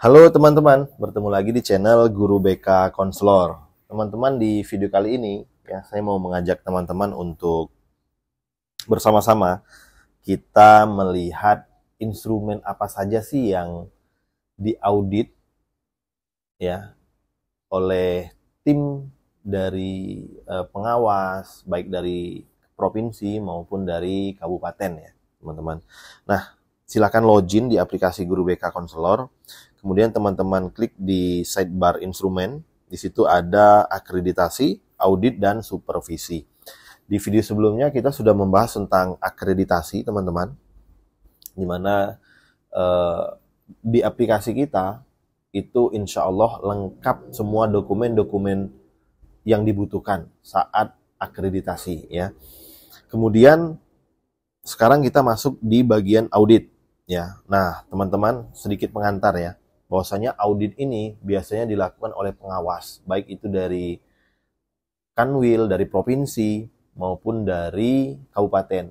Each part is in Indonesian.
Halo teman-teman, bertemu lagi di channel Guru BK Konselor. Teman-teman di video kali ini ya saya mau mengajak teman-teman untuk bersama-sama kita melihat instrumen apa saja sih yang diaudit ya oleh tim dari eh, pengawas baik dari provinsi maupun dari kabupaten ya, teman-teman. Nah, Silakan login di aplikasi Guru BK Konselor. Kemudian teman-teman klik di sidebar instrumen. Di situ ada akreditasi, audit, dan supervisi. Di video sebelumnya kita sudah membahas tentang akreditasi, teman-teman. Di mana eh, di aplikasi kita itu insya Allah lengkap semua dokumen-dokumen yang dibutuhkan saat akreditasi ya. Kemudian sekarang kita masuk di bagian audit ya. Nah, teman-teman, sedikit pengantar ya. Bahwasanya audit ini biasanya dilakukan oleh pengawas, baik itu dari Kanwil, dari provinsi maupun dari kabupaten.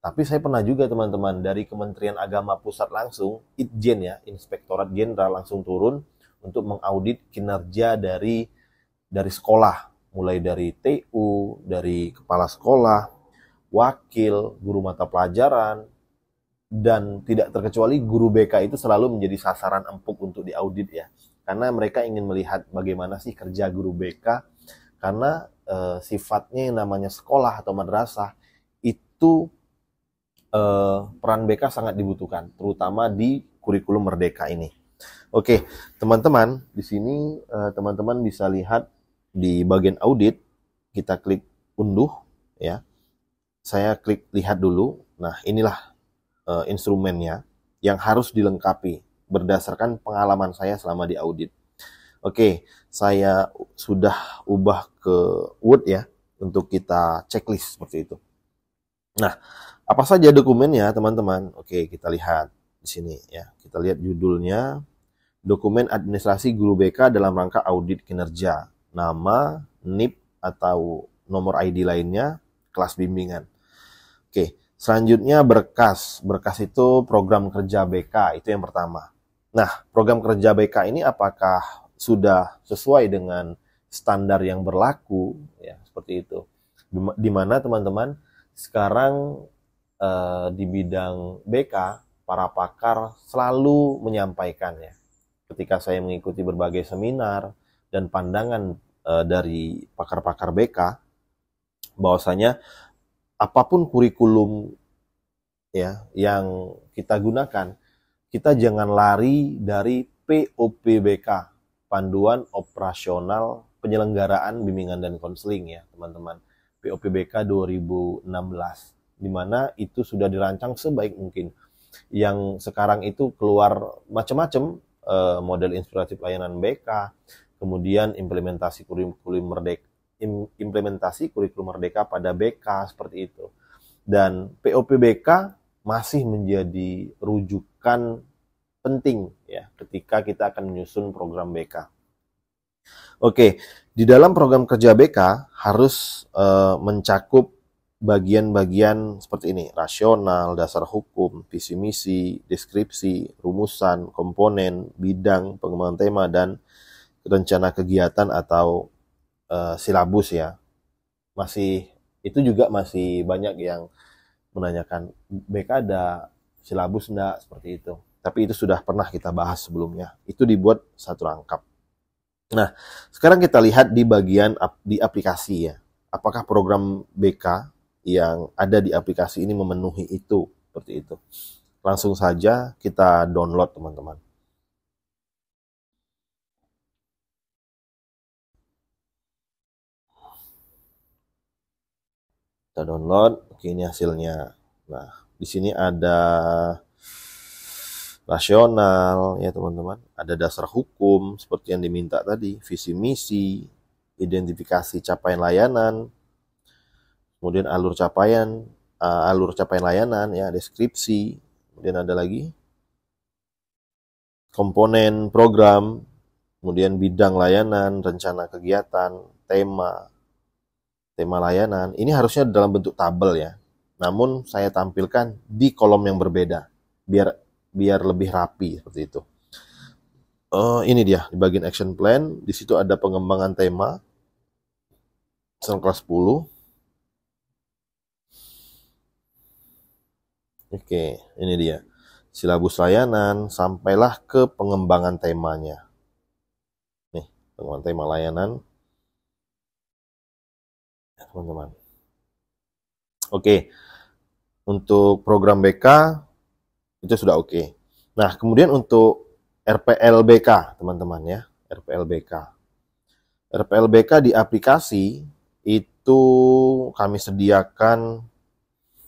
Tapi saya pernah juga teman-teman dari Kementerian Agama Pusat langsung, Itjen ya, Inspektorat Jenderal langsung turun untuk mengaudit kinerja dari dari sekolah, mulai dari TU, dari kepala sekolah, wakil, guru mata pelajaran, dan tidak terkecuali guru BK itu selalu menjadi sasaran empuk untuk diaudit ya karena mereka ingin melihat bagaimana sih kerja guru BK karena e, sifatnya yang namanya sekolah atau madrasah itu e, peran BK sangat dibutuhkan terutama di kurikulum merdeka ini oke teman-teman di sini eh, teman-teman bisa lihat di bagian audit kita klik unduh ya saya klik lihat dulu nah inilah uh, instrumennya yang harus dilengkapi berdasarkan pengalaman saya selama di audit. Oke, saya sudah ubah ke Word ya untuk kita checklist seperti itu. Nah, apa saja dokumennya teman-teman? Oke, kita lihat di sini ya. Kita lihat judulnya Dokumen Administrasi Guru BK dalam rangka audit kinerja. Nama, NIP atau nomor ID lainnya, kelas bimbingan. Oke, Selanjutnya berkas. Berkas itu program kerja BK, itu yang pertama. Nah, program kerja BK ini apakah sudah sesuai dengan standar yang berlaku ya, seperti itu. Di mana teman-teman sekarang eh, di bidang BK para pakar selalu menyampaikannya. Ketika saya mengikuti berbagai seminar dan pandangan eh, dari pakar-pakar BK bahwasanya apapun kurikulum ya yang kita gunakan, kita jangan lari dari POPBK, panduan operasional penyelenggaraan bimbingan dan konseling ya, teman-teman. POPBK 2016 di mana itu sudah dirancang sebaik mungkin. Yang sekarang itu keluar macam-macam eh, model inspiratif layanan BK, kemudian implementasi kurikulum merdeka implementasi kurikulum merdeka pada BK seperti itu. Dan POPBK masih menjadi rujukan penting ya ketika kita akan menyusun program BK. Oke, di dalam program kerja BK harus e, mencakup bagian-bagian seperti ini, rasional, dasar hukum, visi misi, deskripsi, rumusan, komponen, bidang, pengembangan tema dan rencana kegiatan atau Eh, silabus ya masih itu juga masih banyak yang menanyakan BK ada silabus enggak seperti itu tapi itu sudah pernah kita bahas sebelumnya itu dibuat satu rangkap nah sekarang kita lihat di bagian di aplikasi ya apakah program BK yang ada di aplikasi ini memenuhi itu seperti itu langsung saja kita download teman-teman kita download oke ini hasilnya nah di sini ada rasional ya teman-teman ada dasar hukum seperti yang diminta tadi visi misi identifikasi capaian layanan kemudian alur capaian uh, alur capaian layanan ya deskripsi kemudian ada lagi komponen program kemudian bidang layanan rencana kegiatan tema tema layanan. Ini harusnya dalam bentuk tabel ya. Namun saya tampilkan di kolom yang berbeda biar biar lebih rapi seperti itu. Uh, ini dia di bagian action plan. Di situ ada pengembangan tema kelas 10. Oke, ini dia. Silabus layanan sampailah ke pengembangan temanya. Nih, pengembangan tema layanan teman-teman. Oke, untuk program BK itu sudah oke. Nah, kemudian untuk RPLBK, teman-teman ya, RPLBK. RPLBK di aplikasi itu kami sediakan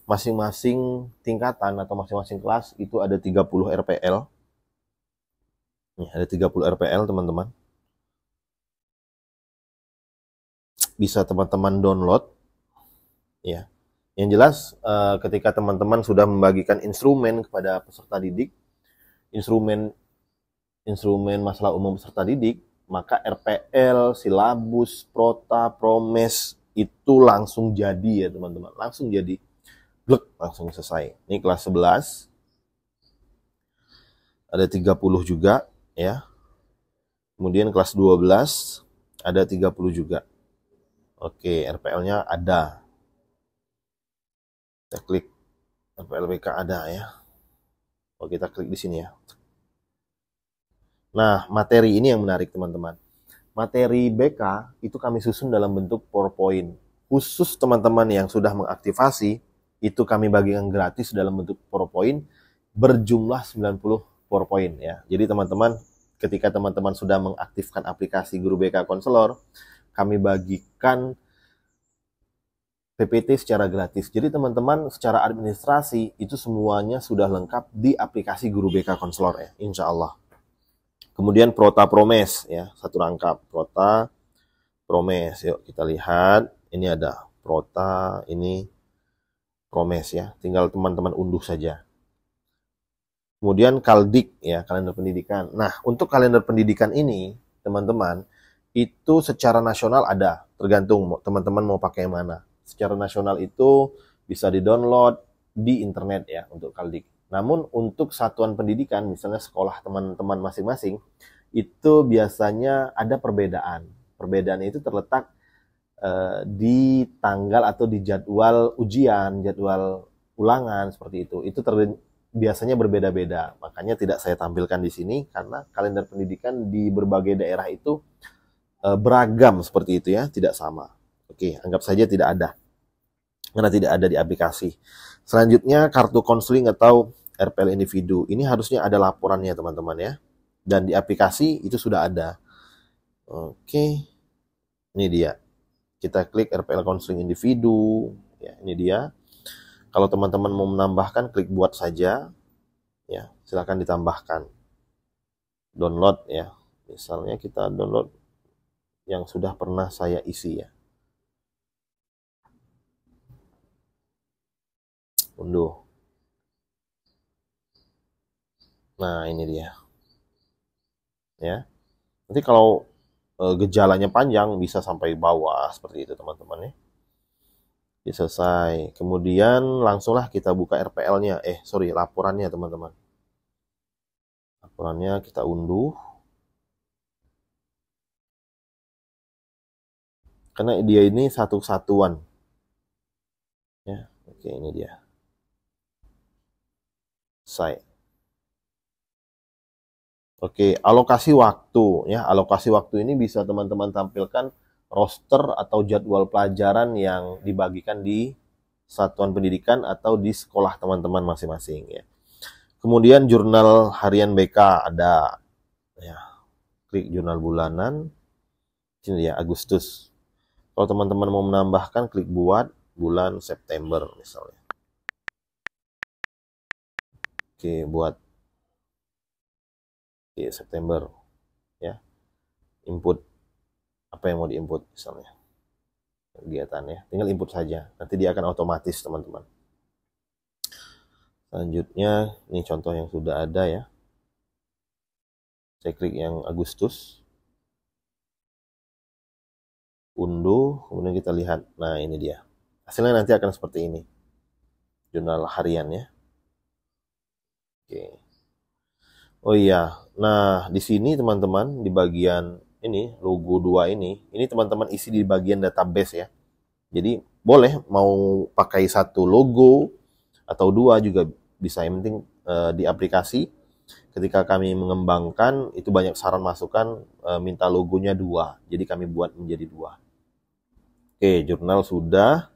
masing-masing tingkatan atau masing-masing kelas itu ada 30 RPL. Ini ada 30 RPL, teman-teman. bisa teman-teman download ya yang jelas eh, ketika teman-teman sudah membagikan instrumen kepada peserta didik instrumen instrumen masalah umum peserta didik maka RPL silabus prota promes itu langsung jadi ya teman-teman langsung jadi blek langsung selesai ini kelas 11 ada 30 juga ya kemudian kelas 12 ada 30 juga Oke, RPL-nya ada. Kita klik RPL BK ada ya. Oh, kita klik di sini ya. Nah, materi ini yang menarik teman-teman. Materi BK itu kami susun dalam bentuk PowerPoint. Khusus teman-teman yang sudah mengaktifasi, itu kami bagikan gratis dalam bentuk PowerPoint berjumlah 90 PowerPoint ya. Jadi teman-teman ketika teman-teman sudah mengaktifkan aplikasi Guru BK Konselor, kami bagikan PPT secara gratis. Jadi teman-teman secara administrasi itu semuanya sudah lengkap di aplikasi Guru BK Konselor ya, insya Allah. Kemudian Prota Promes ya, satu rangkap Prota Promes. Yuk kita lihat, ini ada Prota, ini Promes ya. Tinggal teman-teman unduh saja. Kemudian Kaldik ya, kalender pendidikan. Nah, untuk kalender pendidikan ini, teman-teman, itu secara nasional ada, tergantung teman-teman mau pakai yang mana. Secara nasional itu bisa di-download di internet ya untuk Kaldik. Namun untuk satuan pendidikan, misalnya sekolah teman-teman masing-masing, itu biasanya ada perbedaan. Perbedaan itu terletak eh, di tanggal atau di jadwal ujian, jadwal ulangan seperti itu. Itu biasanya berbeda-beda. Makanya tidak saya tampilkan di sini karena kalender pendidikan di berbagai daerah itu Eh, beragam seperti itu ya, tidak sama. Oke, anggap saja tidak ada. Karena tidak ada di aplikasi. Selanjutnya kartu konseling atau RPL individu. Ini harusnya ada laporannya teman-teman ya. Dan di aplikasi itu sudah ada. Oke. Ini dia. Kita klik RPL konseling individu. Ya, ini dia. Kalau teman-teman mau menambahkan klik buat saja. Ya, silakan ditambahkan. Download ya. Misalnya kita download yang sudah pernah saya isi ya. Unduh. Nah, ini dia. Ya. Nanti kalau e, gejalanya panjang bisa sampai bawah seperti itu teman-teman ya. ya. Selesai. Kemudian langsunglah kita buka RPL-nya. Eh, sorry, laporannya teman-teman. Laporannya kita unduh. karena dia ini satu satuan ya oke ini dia saya Oke, alokasi waktu ya. Alokasi waktu ini bisa teman-teman tampilkan roster atau jadwal pelajaran yang dibagikan di satuan pendidikan atau di sekolah teman-teman masing-masing ya. Kemudian jurnal harian BK ada ya. Klik jurnal bulanan. Ini ya Agustus. Kalau teman-teman mau menambahkan, klik buat bulan September misalnya. Oke, buat Oke, iya, September ya. Input apa yang mau diinput misalnya. Kegiatan ya, tinggal input saja. Nanti dia akan otomatis, teman-teman. Selanjutnya, ini contoh yang sudah ada ya. Saya klik yang Agustus unduh, kemudian kita lihat. Nah, ini dia. Hasilnya nanti akan seperti ini. Jurnal harian ya. Oke. Oh iya. Nah, di sini teman-teman di bagian ini logo 2 ini, ini teman-teman isi di bagian database ya. Jadi boleh mau pakai satu logo atau dua juga bisa yang penting e, di aplikasi ketika kami mengembangkan itu banyak saran masukan e, minta logonya dua jadi kami buat menjadi dua oke jurnal sudah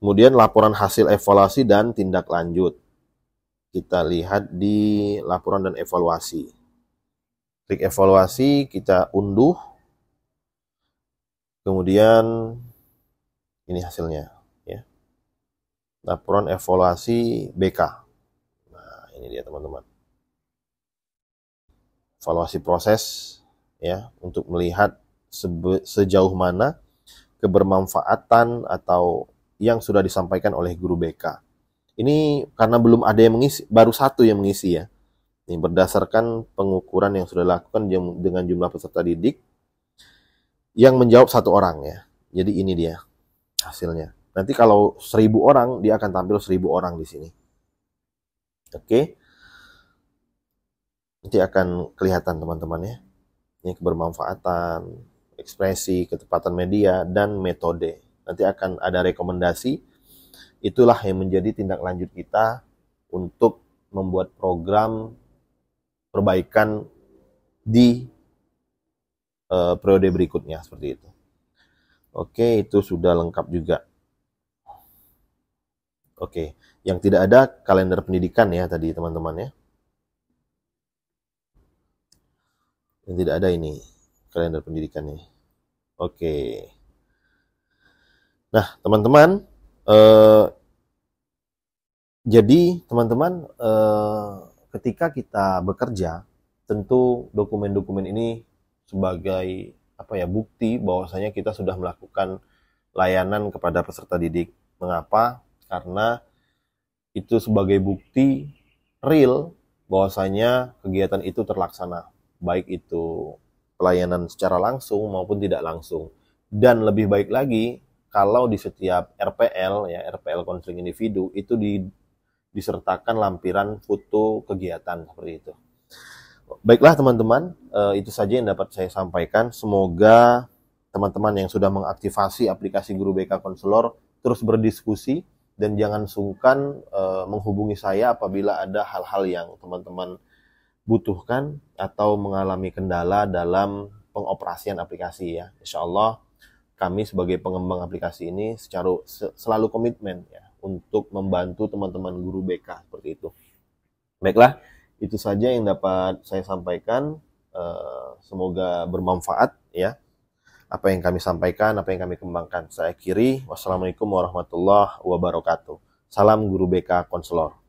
kemudian laporan hasil evaluasi dan tindak lanjut kita lihat di laporan dan evaluasi klik evaluasi kita unduh kemudian ini hasilnya ya laporan evaluasi BK nah ini dia teman-teman evaluasi proses ya untuk melihat sejauh mana kebermanfaatan atau yang sudah disampaikan oleh guru BK. Ini karena belum ada yang mengisi, baru satu yang mengisi ya. Ini berdasarkan pengukuran yang sudah dilakukan dengan jumlah peserta didik yang menjawab satu orang ya. Jadi ini dia hasilnya. Nanti kalau seribu orang dia akan tampil seribu orang di sini. Oke nanti akan kelihatan teman-teman ya. Ini kebermanfaatan, ekspresi, ketepatan media, dan metode. Nanti akan ada rekomendasi, itulah yang menjadi tindak lanjut kita untuk membuat program perbaikan di uh, periode berikutnya seperti itu. Oke, itu sudah lengkap juga. Oke, yang tidak ada kalender pendidikan ya tadi teman-teman ya. yang tidak ada ini kalender pendidikannya oke nah teman-teman eh, jadi teman-teman eh, ketika kita bekerja tentu dokumen-dokumen ini sebagai apa ya bukti bahwasanya kita sudah melakukan layanan kepada peserta didik. Mengapa? Karena itu sebagai bukti real bahwasanya kegiatan itu terlaksana baik itu pelayanan secara langsung maupun tidak langsung. Dan lebih baik lagi kalau di setiap RPL ya RPL konseling individu itu di, disertakan lampiran foto kegiatan seperti itu. Baiklah teman-teman, eh, itu saja yang dapat saya sampaikan. Semoga teman-teman yang sudah mengaktifasi aplikasi Guru BK Konselor terus berdiskusi dan jangan sungkan eh, menghubungi saya apabila ada hal-hal yang teman-teman butuhkan atau mengalami kendala dalam pengoperasian aplikasi ya. Insya Allah kami sebagai pengembang aplikasi ini secara selalu komitmen ya untuk membantu teman-teman guru BK seperti itu. Baiklah, itu saja yang dapat saya sampaikan. Eh, semoga bermanfaat ya apa yang kami sampaikan, apa yang kami kembangkan. Saya kiri, wassalamualaikum warahmatullahi wabarakatuh. Salam guru BK konselor.